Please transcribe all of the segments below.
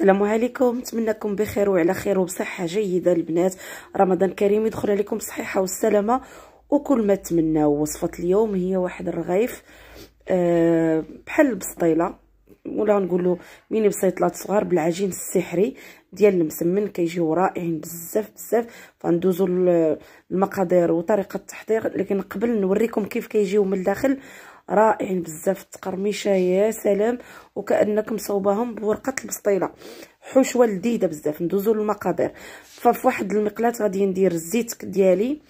السلام عليكم نتمنىكم بخير وعلى خير وبصحه جيده البنات رمضان كريم يدخل عليكم بصحيحه والسلامه وكل ما تمناو وصفه اليوم هي واحد الرغيف آه، بحال البسطيله ولا نقولوا ميني بسيطلات صغار بالعجين السحري ديال المسمن كيجيو رائعين بزاف بزاف فندوزوا المقادير وطريقه التحضير لكن قبل نوريكم كيف كيجيو من الداخل رائعين بزاف التقرميشه يا سلام وكانك مصوباهم بورقه البسطيله حشوه لذيذه بزاف ندوزو للمقادير فواحد المقلاة غادي ندير الزيت ديالي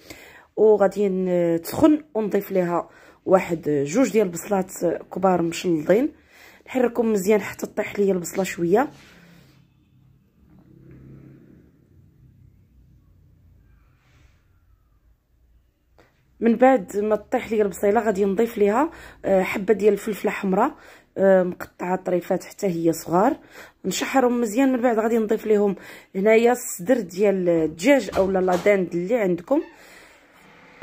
وغادي تسخن ونضيف ليها واحد جوج ديال البصلات كبار مشلضين نحركهم مزيان حتى طيح ليا البصله شويه من بعد ما تطيح لي البصيله غادي نضيف ليها آه، حبه ديال الفلفله حمراء آه، مقطعه طريفات حتى هي صغار نشحرهم مزيان من بعد غادي نضيف ليهم هنايا الصدر ديال الدجاج اولا لا داند اللي عندكم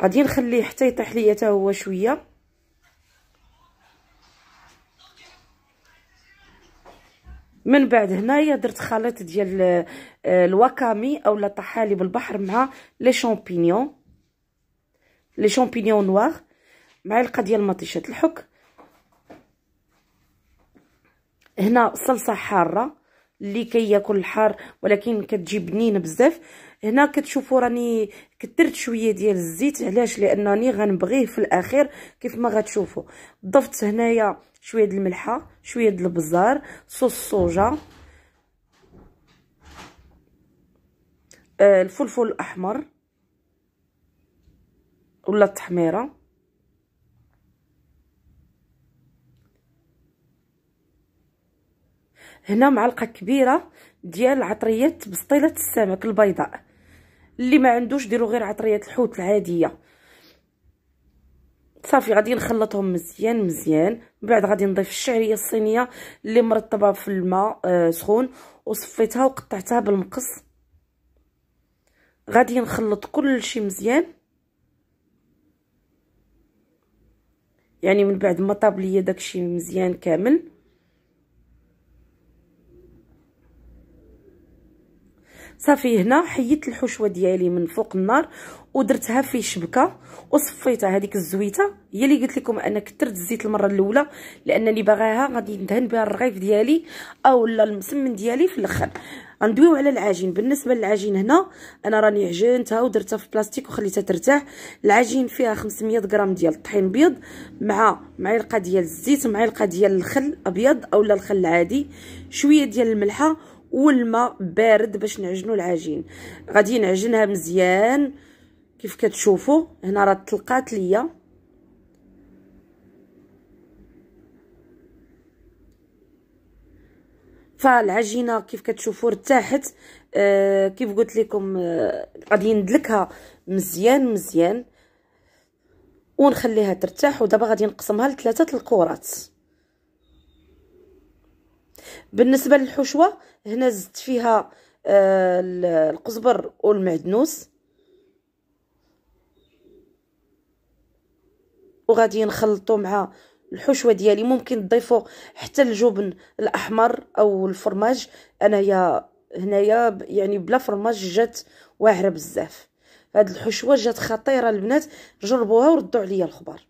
غادي نخليه حتى يطيح ليا حتى هو شويه من بعد هنايا درت خليط ديال آه، الواكامي اولا طحالب البحر مع لي شامبينيون لي شامبينيون نوار معلقه ديال مطيشه الحك هنا صلصه حاره اللي كياكل الحار ولكن كتجي بنينه بزاف هنا كتشوفوا راني كثرت شويه ديال الزيت علاش لانني غنبغيه في الاخير كيف ما غتشوفوا ضفت هنايا شويه ديال الملحه شويه ديال البزار صوص الصوجه آه، الفلفل الاحمر ولا التحميره هنا معلقه كبيره ديال عطريه بسطيله السمك البيضاء اللي ما عندوش ديروا غير عطريه الحوت العاديه صافي غادي نخلطهم مزيان مزيان من بعد غادي نضيف الشعريه الصينيه اللي مرطبه في الماء آه، سخون وصفيتها وقطعتها بالمقص غادي نخلط كل شيء مزيان يعني من بعد ما طاب ليا داكشي مزيان كامل صافي هنا حيدت الحشوه ديالي من فوق النار ودرتها في شبكه وصفيتها هذيك الزويته هي اللي قلت لكم انا كثرت الزيت المره الاولى لانني باغاها غادي ندهن بها الرغيف ديالي اولا المسمن ديالي في الاخر غندويو على العجين بالنسبه للعجين هنا انا راني عجنتها ودرتها في بلاستيك وخليتها ترتاح العجين فيها 500 غرام ديال الطحين بيض مع معلقه ديال الزيت معلقه ديال الخل ابيض اولا الخل العادي شويه ديال الملحه والماء بارد باش نعجنوا العجين غادي نعجنها مزيان كيف كتشوفوا هنا راه طلقات ليا فالعجينه كيف كتشوفوا ارتاحت آه كيف قلت لكم آه غادي ندلكها مزيان مزيان ونخليها ترتاح ودابا غادي نقسمها لثلاثه الكرات بالنسبه للحشوه هنا زدت فيها آه القزبر والمعدنوس وغادي نخلطو مع الحشوه ديالي ممكن تضيفوا حتى الجبن الاحمر او الفرماج انايا هنايا يعني بلا فرماج جات واعره بزاف هاد الحشوه جات خطيره البنات جربوها وردوا عليا الخبر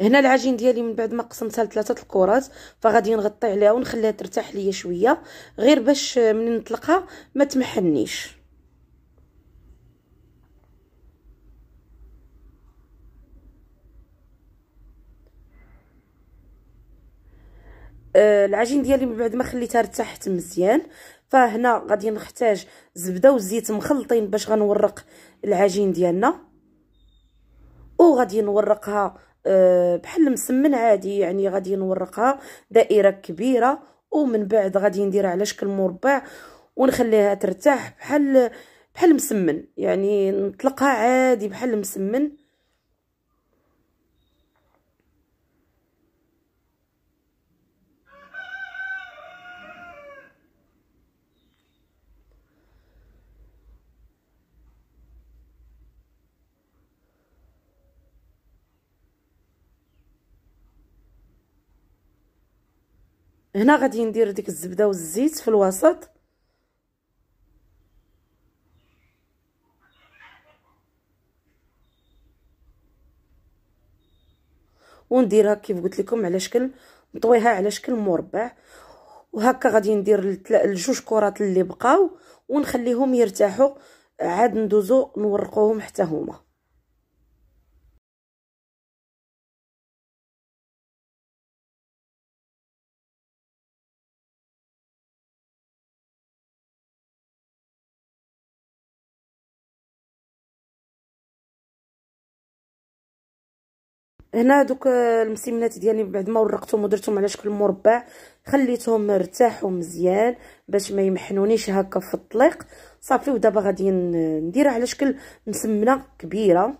هنا العجين ديالي من بعد ما قسمتها لثلاثه الكرات فغادي نغطي عليها ونخليها ترتاح ليا شويه غير باش من نطلقها ما تمحنيش آه العجين ديالي من بعد ما خليتها ارتاحت مزيان فهنا غادي نحتاج زبده وزيت مخلطين باش غنورق العجين ديالنا وغادي نورقها آه، بحال المسمن عادي يعني غادي نورقها دائره كبيره ومن بعد غادي نديرها على شكل مربع ونخليها ترتاح بحال بحال المسمن يعني نطلقها عادي بحال المسمن هنا غادي ندير ديك الزبده والزيت في الوسط ونديرها كيف قلت لكم على شكل نطويها على شكل مربع وهكا غادي ندير الجوج كرات اللي بقاو ونخليهم يرتاحوا عاد ندوزو نورقوهم حتى هما هنا دوك المسمنات ديالي بعد ما ورقتهم ودرتهم على شكل مربع خليتهم مرتاحوا مزيان باش ما يمحنونيش هكا في الطليق صافي ودابا غادي نديرها على شكل مسمنه كبيره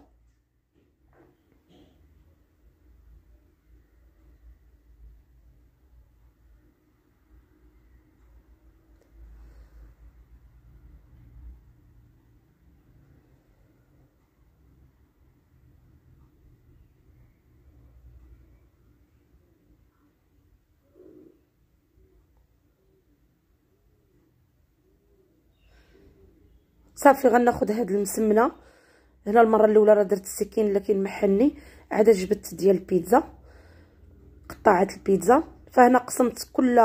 صافي غناخد هاد المسمنه هنا المره الاولى راه درت السكين لكن محني عاد جبت ديال البيتزا قطعت البيتزا فهنا قسمت كل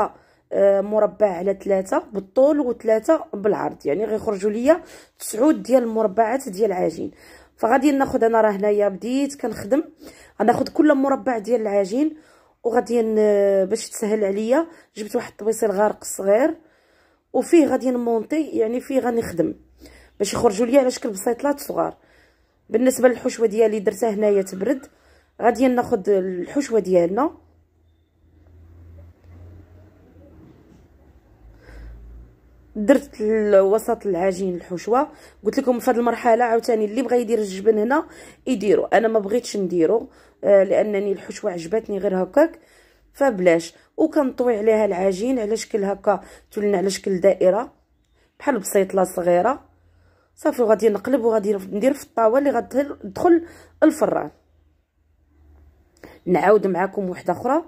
آه، مربع على ثلاثة بالطول وثلاثة بالعرض يعني غيخرجوا ليا تسعود ديال المربعات ديال العجين فغادي ناخد انا راه هنايا بديت كنخدم غناخد كل مربع ديال العجين وغادي باش تسهل عليا جبت واحد الطويصيل غارق صغير وفيه غادي نمونطي يعني فيه غنخدم باش يخرجوا لي على شكل بسيطلات صغار بالنسبه للحشوه ديالي درتها هنايا تبرد غادي ناخذ الحشوه ديالنا درت وسط العجين الحشوه قلت لكم في هذه المرحله عاوتاني اللي بغى يدير الجبن هنا يديرو انا ما بغيتش نديرو آه لانني الحشوه عجبتني غير هكاك فبلاش وكنطوي عليها العجين على شكل هكا تولنا على شكل دائره بحال بسيطله صغيره صافي وغادي نقلب وغادي ندير في الطاوه اللي غتدخل الفران نعاود معكم وحده اخرى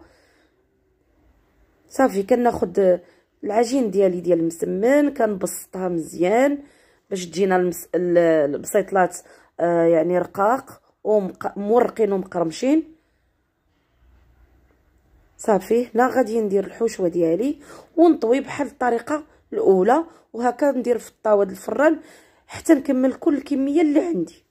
صافي كناخذ العجين ديالي ديال المسمن كنبسطها مزيان باش تجينا المس... البسيطلات آه يعني رقاق ومورقين ومقرمشين صافي هنا غادي ندير الحشوه ديالي ونطوي بحال الطريقه الاولى وهكا ندير في الطاوه الفران حتى نكمل كل الكميه اللي عندي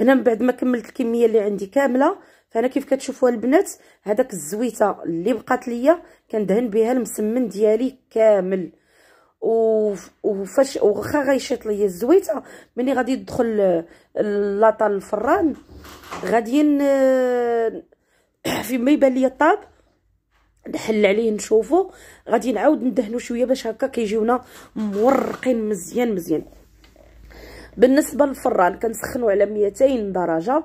هنا من بعد ما كملت الكميه اللي عندي كامله فانا كيف كتشوفوا البنات هذاك الزويته اللي بقات ليا كندهن بها المسمن ديالي كامل وفاش واخا غيشيط ليا الزويته ملي غادي يدخل لاطا الفران غادي فيما يبان ليا الطاب نحل عليه نشوفو غادي نعاود ندهنو شويه باش هكا كيجيونا مورقين مزيان مزيان بالنسبه للفران كنسخنو على 200 درجه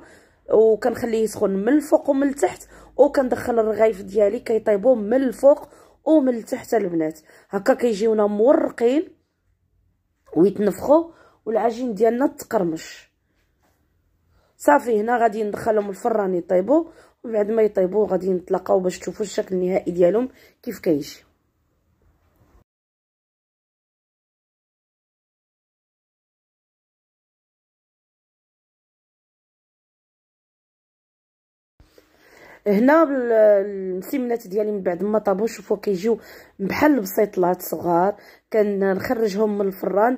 وكنخليه يسخن من الفوق ومن التحت وكندخل الرغيف ديالي كيطيبوا من الفوق ومن التحت البنات هكا كيجيونا مورقين ويتنفخوا والعجين ديالنا تقرمش صافي هنا غادي ندخلهم الفران يطيبوا وبعد ما يطيبوا غادي نتلاقاو باش تشوفوا الشكل النهائي ديالهم كيف كيجي هنا السمنات ديالي من بعد ما طابو شوفوا كيجيو بحال بسيطلات صغار كنخرجهم من الفران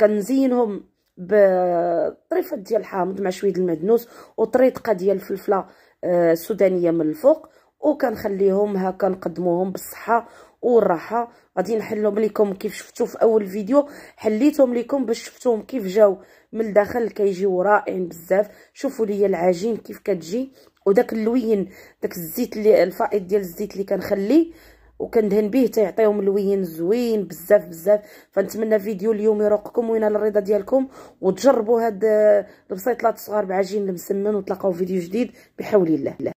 كنزينهم بطريفه ديال الحامض مع شويه المدنوس وطريقه ديال الفلفله السودانيه آه، من الفوق وكنخليهم هكا نقدموهم بالصحه والراحه غادي نحلهم لكم كيف شفتوا في اول فيديو حليتهم لكم باش شفتوهم كيف جاو من الداخل كيجيو رائعين بزاف شوفوا لي العجين كيف كتجي وداك اللوين داك الزيت اللي الفائض ديال الزيت اللي كنخليه وكندهن به تيعطيهم لوين زوين بزاف بزاف فنتمنى فيديو اليوم يروقكم وينال الرضا ديالكم وتجربوا هاد البسيطلات الصغار بعجين المسمن وتلاقاو فيديو جديد بحول الله